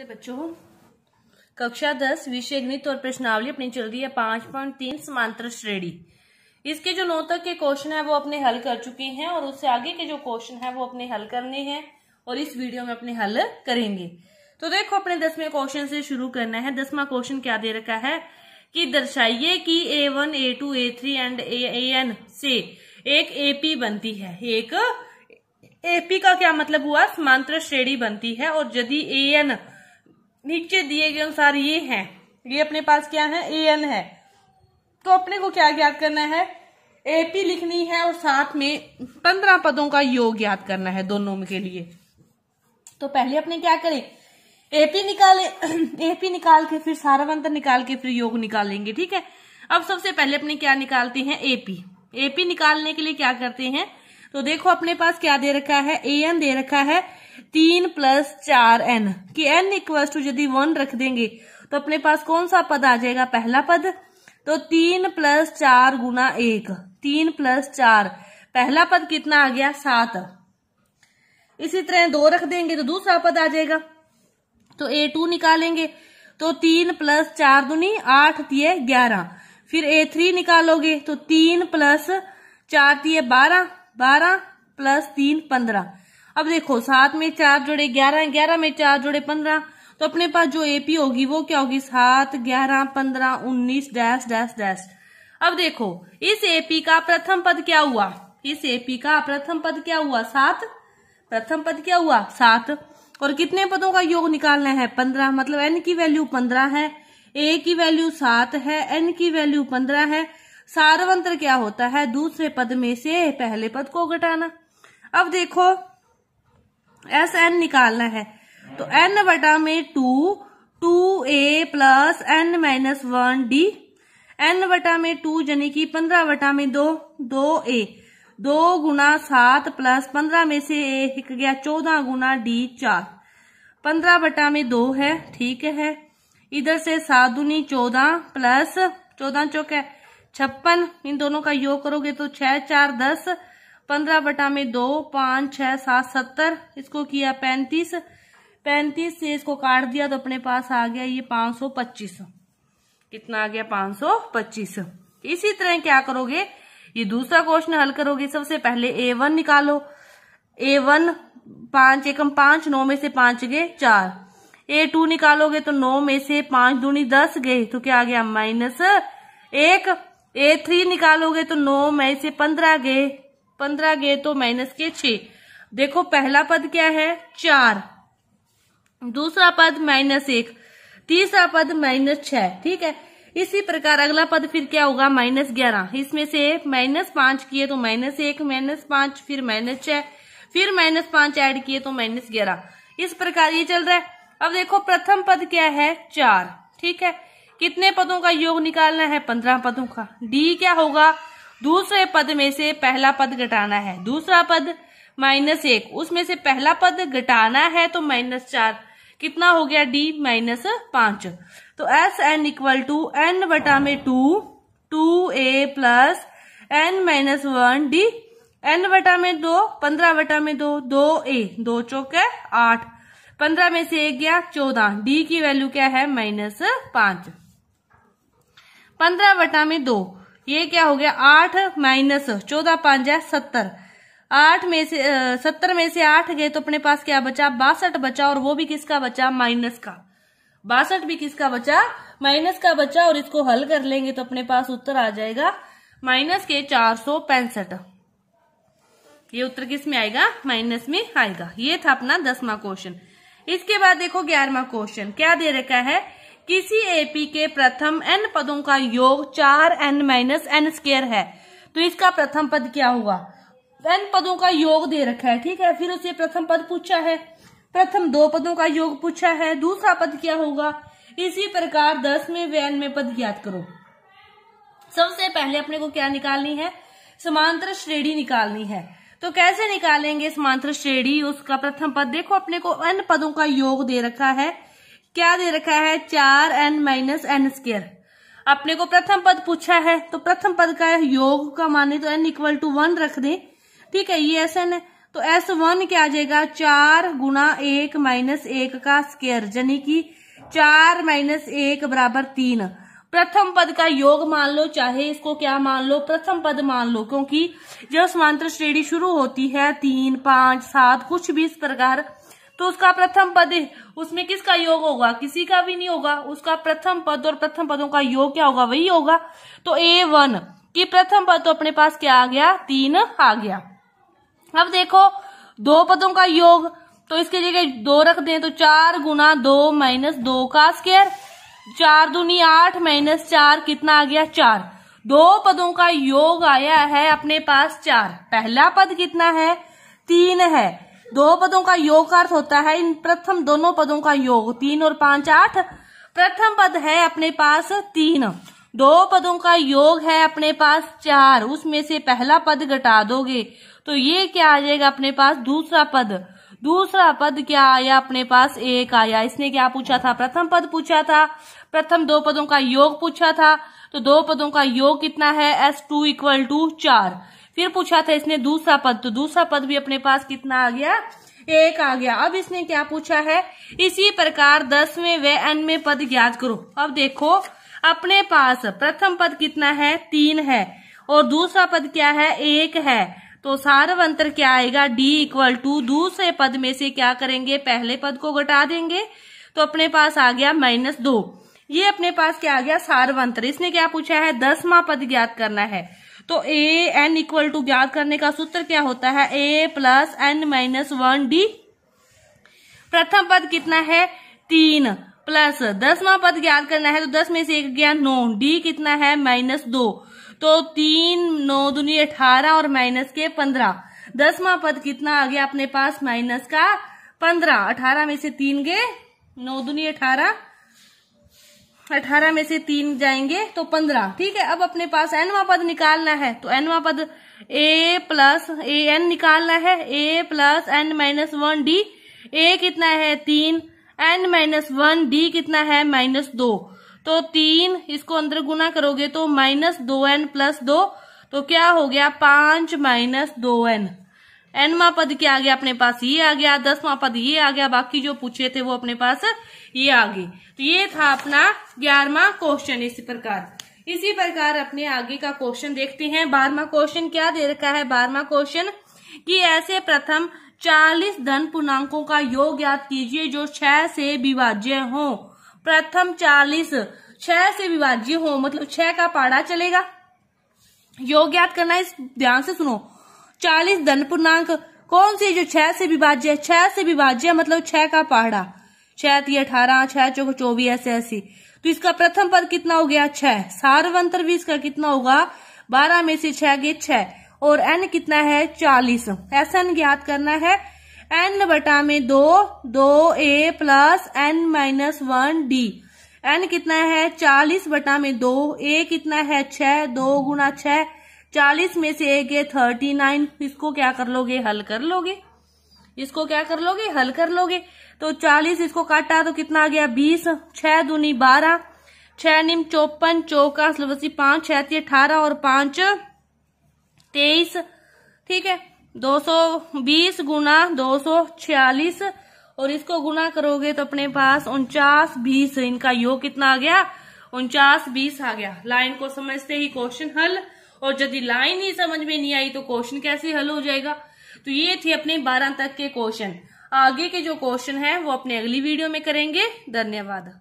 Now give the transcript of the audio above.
नमस्ते बच्चों कक्षा दस विषय गणित और प्रश्नावली अपनी चल रही है पांच पॉइंट तीन समांतर श्रेणी इसके जो नौ तक के क्वेश्चन है वो अपने हल कर चुके हैं और उससे आगे के जो क्वेश्चन है वो अपने हल करने हैं और इस वीडियो में अपने हल करेंगे तो देखो अपने दसवें क्वेश्चन से शुरू करना है दसवा क्वेश्चन क्या दे रखा है कि दर्शाइए कि A one A two A three and A N से एक एपी बनती है एक एपी का क्या मतलब हुआ समांतर श्रेणी बनती है और यदि ए एन नीचे दिए गए अनुसार ये हैं ये अपने पास क्या है ए एन है तो अपने को क्या ज्ञात करना है एपी लिखनी है और साथ में पंद्रह पदों का योग याद करना है दोनों के लिए तो पहले अपने क्या करें एपी निकाले एपी निकाल के फिर सारा अंतर निकाल के फिर योग निकालेंगे ठीक है अब सबसे पहले अपने क्या निकालते हैं एपी एपी निकालने के लिए क्या करते हैं तो देखो अपने पास क्या दे रखा है ए एन दे रखा है तीन प्लस चार एन की एन इक्वल टू यदि वन रख देंगे तो अपने पास कौन सा पद आ जाएगा पहला पद तो तीन प्लस चार गुना एक तीन प्लस चार पहला पद कितना आ गया सात इसी तरह दो रख देंगे तो दूसरा पद आ जाएगा तो ए टू निकालेंगे तो तीन प्लस चार दुनी आठ दिए ग्यारह फिर ए थ्री निकालोगे तो तीन प्लस चार दिए बारह बारह प्लस तीन पंद्रह अब देखो सात में चार जोड़े ग्यारह ग्यारह में चार जोड़े पंद्रह तो अपने पास जो एपी होगी वो क्या होगी सात ग्यारह पंद्रह उन्नीस डैश डैश डैश अब देखो इस एपी का प्रथम पद क्या हुआ इस एपी का प्रथम पद क्या हुआ सात प्रथम पद क्या हुआ सात और कितने पदों का योग निकालना है पंद्रह मतलब एन की वैल्यू पंद्रह है ए की वैल्यू सात है एन की वैल्यू पंद्रह है सार्वंत्र क्या होता है दूसरे पद में से पहले पद को घटाना अब देखो एस एन निकालना है तो एन बटा में two two A plus N minus one D N बटा में टू यानी कि पंद्रह बटा में दो दो ए दो गुना सात प्लस पंद्रह में से ए एक गया चौदह गुना डी चार पंद्रह बटा में दो है ठीक है इधर से सात दुनी चौदह प्लस चौदह चौक है छप्पन इन दोनों का योग करोगे तो छह चार दस पंद्रह बटा में दो पाँच छः सात सत्तर इसको किया पैंतीस पैंतीस से इसको काट दिया तो अपने पास आ गया ये पाँच सौ पच्चीस कितना आ गया पाँच सौ पच्चीस इसी तरह क्या करोगे ये दूसरा क्वेश्चन हल करोगे सबसे पहले ए वन निकालो ए वन पांच एकम पांच नौ में से पांच गए चार ए टू निकालोगे तो नौ में से पांच दूनी दस गए तो क्या आ गया माइनस एक ए थ्री निकालोगे तो नौ में से पंद्रह गए पंद्रह गए तो माइनस के छ देखो पहला पद क्या है चार दूसरा पद माइनस एक तीसरा पद माइनस छह ठीक है इसी प्रकार अगला पद फिर क्या होगा माइनस ग्यारह इसमें से माइनस पांच किए तो माइनस एक माइनस पांच फिर माइनस छह फिर माइनस पांच एड किए तो माइनस ग्यारह इस प्रकार ये चल रहा है अब देखो प्रथम पद क्या है चार ठीक है कितने पदों का योग निकालना है पंद्रह पदों का डी क्या होगा दूसरे पद में से पहला पद घटाना है दूसरा पद माइनस एक उसमें से पहला पद घटाना है तो माइनस चार कितना हो गया डी माइनस पांच तो S N equal to N बटा में two two A plus N minus one D N बटा में दो पंद्रह बटा में दो दो ए दो चौक है आठ पंद्रह में से एक गया चौदह डी की वैल्यू क्या है माइनस पांच पंद्रह बटा में दो ये क्या हो गया आठ माइनस चौदह पांच है सत्तर आठ में से सत्तर में से आठ गए तो अपने पास क्या बचा बासठ बचा और वो भी किसका बचा माइनस का बासठ भी किसका बचा माइनस का बचा और इसको हल कर लेंगे तो अपने पास उत्तर आ जाएगा माइनस के चार सौ पैंसठ ये उत्तर किस में आएगा माइनस में आएगा ये था अपना दसवा क्वेश्चन इसके बाद देखो ग्यारहवा क्वेश्चन क्या दे रखा है किसी एपी के प्रथम एन पदों का योग चार एन माइनस एन स्केयर है तो इसका प्रथम पद क्या हुआ एन पदों का योग दे रखा है ठीक है फिर उसे प्रथम पद पूछा है प्रथम दो पदों का योग पूछा है दूसरा पद क्या होगा इसी प्रकार दस में व में पद ज्ञात करो सबसे पहले अपने को क्या निकालनी है समांतर श्रेणी निकालनी है तो कैसे निकालेंगे समांतर श्रेणी उसका प्रथम पद देखो अपने को एन पदों का योग दे रखा है क्या दे रखा है चार एन माइनस एन स्केयर अपने को प्रथम पद पूछा है तो प्रथम पद का योग का माने तो एन इक्वल टू वन रख दे ठीक है ये एस एन है तो एस वन क्या आ जाएगा चार गुना एक माइनस एक का स्केयर यानी कि चार माइनस एक बराबर तीन प्रथम पद का योग मान लो चाहे इसको क्या मान लो प्रथम पद मान लो क्योंकि जब समांतर श्रेणी शुरू होती है तीन पांच सात कुछ भी इस प्रकार तो उसका प्रथम पद उसमें किसका योग होगा किसी का भी नहीं होगा उसका प्रथम पद और प्रथम पदों का योग क्या होगा वही होगा तो ए वन की प्रथम पद तो अपने पास क्या आ गया तीन आ गया अब देखो दो पदों का योग तो इसके जगह दो रख दें तो चार गुना दो माइनस दो का स्केयर चार दूनी आठ माइनस चार कितना आ गया चार दो पदों का योग आया है अपने पास चार पहला पद कितना है तीन है दो पदों का योग अर्थ होता है इन प्रथम दोनों पदों का योग तीन और पांच आठ प्रथम पद है अपने पास तीन दो पदों का योग है अपने पास चार उसमें से पहला पद घटा दोगे तो ये क्या आ जाएगा अपने पास दूसरा पद दूसरा पद क्या आया अपने पास एक आया इसने क्या पूछा था प्रथम पद पूछा था प्रथम दो पदों का योग पूछा था तो दो पदों का योग कितना है एस टू इक्वल टू चार फिर पूछा था इसने दूसरा पद तो दूसरा पद भी अपने पास कितना आ गया एक आ गया अब इसने क्या पूछा है इसी प्रकार दसवें व अन्य पद ज्ञात करो अब देखो अपने पास प्रथम पद कितना है तीन है और दूसरा पद क्या है एक है तो सार्व अंतर क्या आएगा d इक्वल टू दूसरे पद में से क्या करेंगे पहले पद को घटा देंगे तो अपने पास आ गया माइनस दो ये अपने पास क्या आ गया सार्व अंतर इसने क्या पूछा है दसवा पद ज्ञात करना है तो ए एन इक्वल टू ज्ञात करने का सूत्र क्या होता है A plus N minus one D प्रथम पद कितना है तीन प्लस दसवा पद ज्ञात करना है तो दस में से एक गया नौ डी कितना है माइनस दो तो तीन नौ दुनी अठारह और माइनस के पंद्रह दसवा पद कितना आ गया अपने पास माइनस का पंद्रह अठारह में से तीन गए नौ दुनी अठारह अठारह में से तीन जाएंगे तो पंद्रह ठीक है अब अपने पास एनवा पद निकालना है तो एनवा पद ए प्लस ए एन निकालना है A plus N minus one D A कितना है तीन एन माइनस वन डी कितना है माइनस दो तो तीन इसको अंदर गुना करोगे तो माइनस दो एन प्लस दो तो क्या हो गया पांच माइनस दो एन एनवा पद क्या आ गया अपने पास ये आ गया दसवा पद ये आ गया बाकी जो पूछे थे वो अपने पास ये आ गई तो ये था अपना ग्यारहवा क्वेश्चन इसी प्रकार इसी प्रकार अपने आगे का क्वेश्चन देखते हैं बारहवा क्वेश्चन क्या दे रखा है बारहवा क्वेश्चन कि ऐसे प्रथम चालीस धन पूर्णांकों का योग याद कीजिए जो छह से विभाज्य हो प्रथम चालीस छह से विभाज्य हो मतलब छह का पाड़ा चलेगा योग याद करना इस ध्यान से सुनो चालीस धन पूर्णांक कौन सी जो छह से विभाज्य है छह से विभाज्य मतलब छह का पहाड़ा छह ती अठारह छह चौक चौबीस ऐसे ऐसी तो इसका प्रथम पद कितना हो गया छह सार्वंतर भी इसका कितना होगा बारह में से छह गए छह और एन कितना है चालीस ऐसा एन ज्ञात करना है एन बटा में दो दो A plus N minus one D N कितना है चालीस बटा में दो ए कितना है छह दो गुना छह चालीस में से है थर्टी नाइन इसको क्या कर लोगे हल कर लोगे इसको क्या कर लोगे हल कर लोगे तो चालीस इसको काटा तो कितना आ गया बीस छह दूनी बारह छह निम चौपन चौका सलवसी पांच छैती अठारह और पांच तेईस ठीक है दो सौ बीस गुना दो सौ छियालीस और इसको गुना करोगे तो अपने पास उनचास बीस इनका योग कितना आ गया उनचास बीस आ गया लाइन को समझते ही क्वेश्चन हल और यदि लाइन ही समझ में नहीं आई तो क्वेश्चन कैसे हल हो जाएगा तो ये थे अपने बारह तक के क्वेश्चन आगे के जो क्वेश्चन है वो अपने अगली वीडियो में करेंगे धन्यवाद